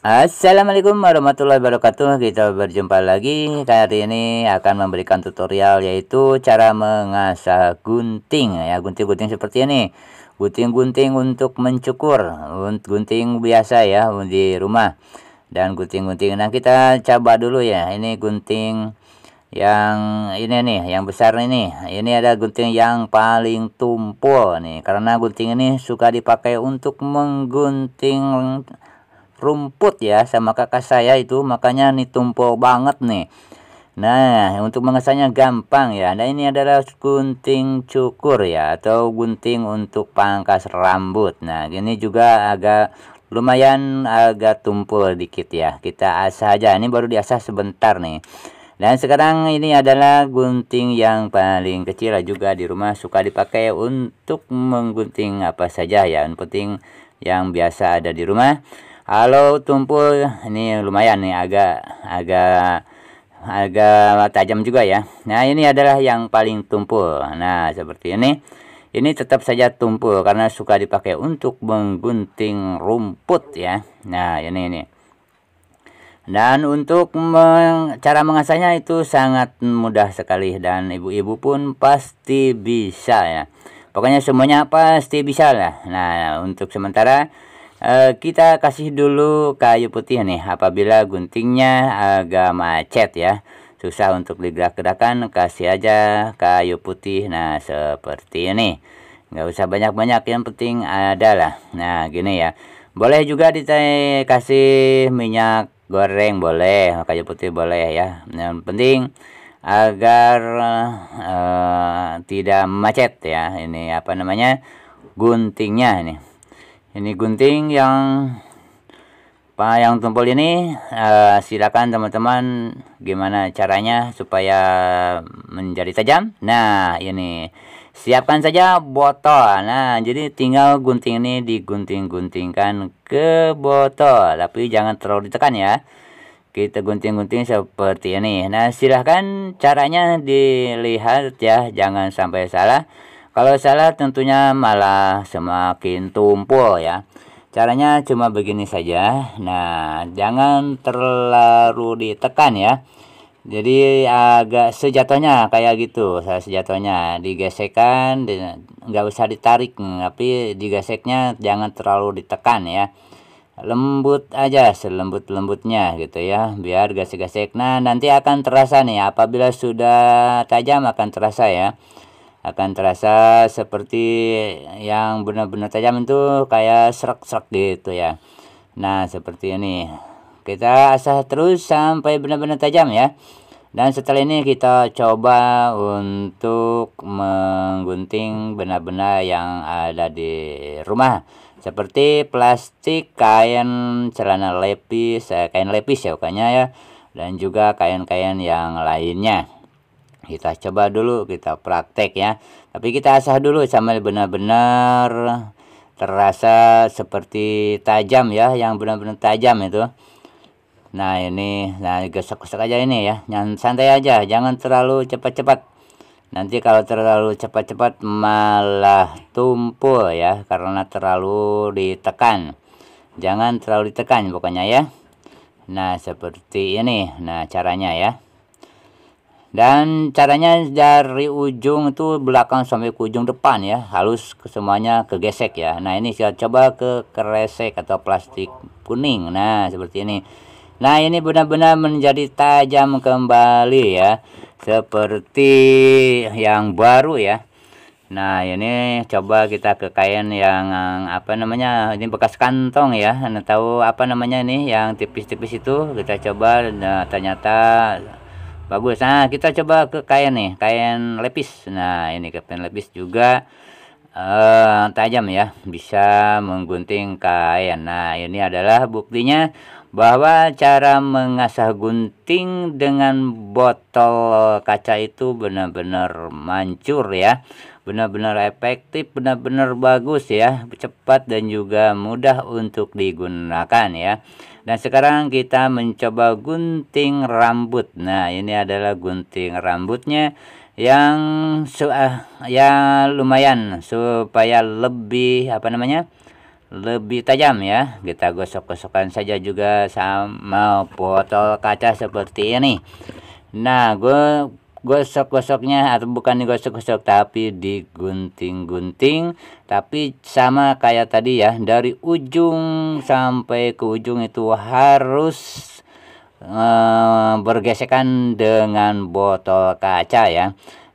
Assalamualaikum warahmatullahi wabarakatuh kita berjumpa lagi kali ini akan memberikan tutorial yaitu cara mengasah gunting ya gunting-gunting seperti ini gunting-gunting untuk mencukur gunting biasa ya di rumah dan gunting-gunting nah kita coba dulu ya ini gunting yang ini nih yang besar ini ini ada gunting yang paling tumpul nih karena gunting ini suka dipakai untuk menggunting rumput ya sama kakak saya itu makanya nih tumpul banget nih Nah, untuk mengesahnya gampang ya. Nah, ini adalah gunting cukur ya atau gunting untuk pangkas rambut. Nah, ini juga agak lumayan agak tumpul dikit ya. Kita asah aja. Ini baru diasah sebentar nih. Dan sekarang ini adalah gunting yang paling kecil juga di rumah suka dipakai untuk menggunting apa saja ya. Yang penting yang biasa ada di rumah. Kalau tumpul ini lumayan nih agak agak agak tajam juga ya. Nah, ini adalah yang paling tumpul. Nah, seperti ini. Ini tetap saja tumpul karena suka dipakai untuk menggunting rumput ya. Nah, ini ini. Dan untuk men cara mengasahnya itu sangat mudah sekali dan ibu-ibu pun pasti bisa ya. Pokoknya semuanya pasti bisa lah. Nah, untuk sementara e, kita kasih dulu kayu putih ya nih apabila guntingnya agak macet ya susah untuk digerak-gerakan kasih aja kayu putih nah seperti ini nggak usah banyak-banyak yang penting adalah nah gini ya boleh juga dikasih minyak goreng boleh kayu putih boleh ya yang penting agar uh, tidak macet ya ini apa namanya guntingnya nih? ini gunting yang yang tumpul ini uh, silakan teman-teman gimana caranya supaya menjadi tajam nah ini siapkan saja botol nah jadi tinggal gunting ini digunting-guntingkan ke botol tapi jangan terlalu ditekan ya kita gunting-gunting seperti ini nah silahkan caranya dilihat ya jangan sampai salah kalau salah tentunya malah semakin tumpul ya. Caranya cuma begini saja. Nah, jangan terlalu ditekan ya. Jadi agak sejatuhnya kayak gitu, saya sejatuhnya digesekkan, nggak usah ditarik, tapi digeseknya jangan terlalu ditekan ya lembut aja selembut-lembutnya gitu ya biar gesek-gesek nah nanti akan terasa nih apabila sudah tajam akan terasa ya akan terasa seperti yang benar-benar tajam itu kayak serak-serak gitu ya nah seperti ini kita asah terus sampai benar-benar tajam ya dan setelah ini kita coba untuk menggunting benda-benda yang ada di rumah seperti plastik kain celana lepis eh, kain lepis ya bukannya ya dan juga kain-kain yang lainnya kita coba dulu kita praktek ya tapi kita asah dulu sampai benar-benar terasa seperti tajam ya yang benar-benar tajam itu nah ini nah gesek-gesek aja ini ya jangan santai aja jangan terlalu cepat-cepat nanti kalau terlalu cepat-cepat malah tumpul ya karena terlalu ditekan jangan terlalu ditekan pokoknya ya nah seperti ini nah caranya ya dan caranya dari ujung itu belakang sampai ke ujung depan ya halus semuanya kegesek ya nah ini saya coba ke keresek atau plastik kuning nah seperti ini nah ini benar-benar menjadi tajam kembali ya seperti yang baru ya nah ini coba kita ke kain yang eh, apa namanya ini bekas kantong ya Anda nah, tahu apa namanya ini yang tipis-tipis itu kita coba nah, ternyata bagus nah kita coba ke kain nih kain lepis nah ini kain lepis juga eh, tajam ya bisa menggunting kain nah ini adalah buktinya bahwa cara mengasah gunting dengan botol kaca itu benar-benar mancur ya benar-benar efektif benar-benar bagus ya cepat dan juga mudah untuk digunakan ya dan sekarang kita mencoba gunting rambut. Nah, ini adalah gunting rambutnya yang uh, ya lumayan supaya lebih apa namanya? lebih tajam ya. Kita gosok-gosokkan saja juga sama botol kaca seperti ini. Nah, gue gosok-gosoknya atau bukan digosok-gosok tapi digunting-gunting tapi sama kayak tadi ya dari ujung sampai ke ujung itu harus e, bergesekan dengan botol kaca ya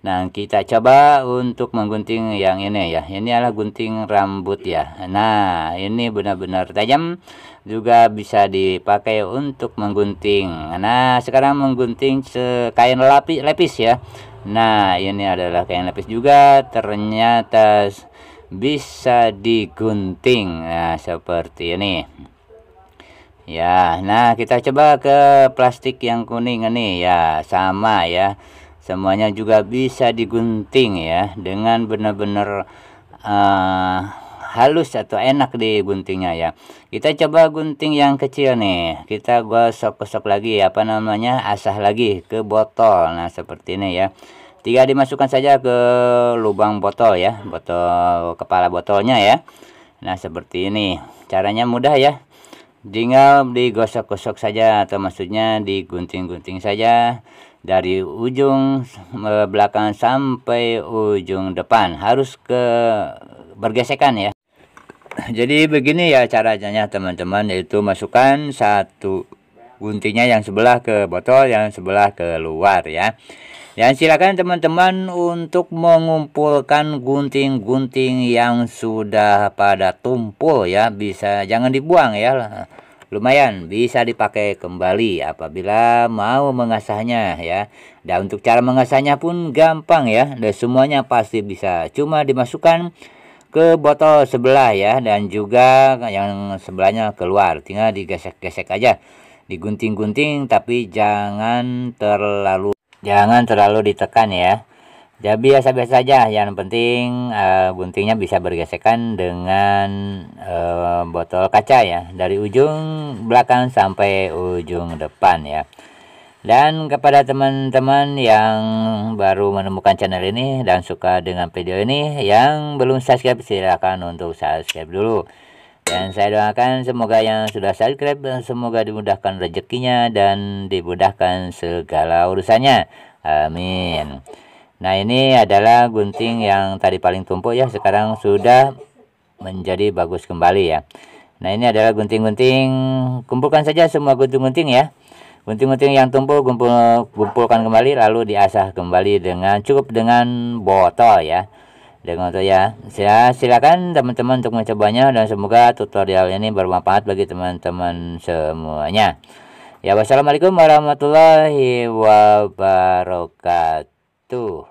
Nah, kita coba untuk menggunting yang ini ya. Ini adalah gunting rambut ya. Nah, ini benar-benar tajam juga bisa dipakai untuk menggunting. Nah, sekarang menggunting kain lapis lapis ya. Nah, ini adalah kain lapis juga ternyata bisa digunting. Nah, seperti ini. Ya, nah kita coba ke plastik yang kuning ini ya, sama ya semuanya juga bisa digunting ya dengan benar-benar uh, halus atau enak guntingnya ya kita coba gunting yang kecil nih kita gosok-gosok lagi apa namanya asah lagi ke botol nah seperti ini ya tiga dimasukkan saja ke lubang botol ya botol kepala botolnya ya nah seperti ini caranya mudah ya tinggal digosok-gosok saja atau maksudnya digunting-gunting saja dari ujung e, belakang sampai ujung depan harus ke bergesekan ya jadi begini ya caranya teman-teman yaitu masukkan satu guntingnya yang sebelah ke botol yang sebelah keluar ya dan silakan teman-teman untuk mengumpulkan gunting-gunting yang sudah pada tumpul ya bisa jangan dibuang ya lumayan bisa dipakai kembali apabila mau mengasahnya ya dan untuk cara mengasahnya pun gampang ya dan semuanya pasti bisa cuma dimasukkan ke botol sebelah ya dan juga yang sebelahnya keluar tinggal digesek-gesek aja digunting-gunting tapi jangan terlalu jangan terlalu ditekan ya ya biasa-biasa saja yang penting uh, buntingnya bisa bergesekan dengan uh, botol kaca ya dari ujung belakang sampai ujung depan ya dan kepada teman-teman yang baru menemukan channel ini dan suka dengan video ini yang belum subscribe silahkan untuk subscribe dulu dan saya doakan semoga yang sudah subscribe semoga dimudahkan rezekinya dan dimudahkan segala urusannya amin Nah ini adalah gunting yang tadi paling tumpuk ya sekarang sudah menjadi bagus kembali ya Nah ini adalah gunting-gunting kumpulkan saja semua gunting-gunting ya Gunting-gunting yang tumpuk kumpul, kumpulkan kembali lalu diasah kembali dengan cukup dengan botol ya Dengan itu ya Saya silakan teman-teman untuk mencobanya dan semoga tutorial ini bermanfaat bagi teman-teman semuanya Ya wassalamualaikum warahmatullahi wabarakatuh Tuh,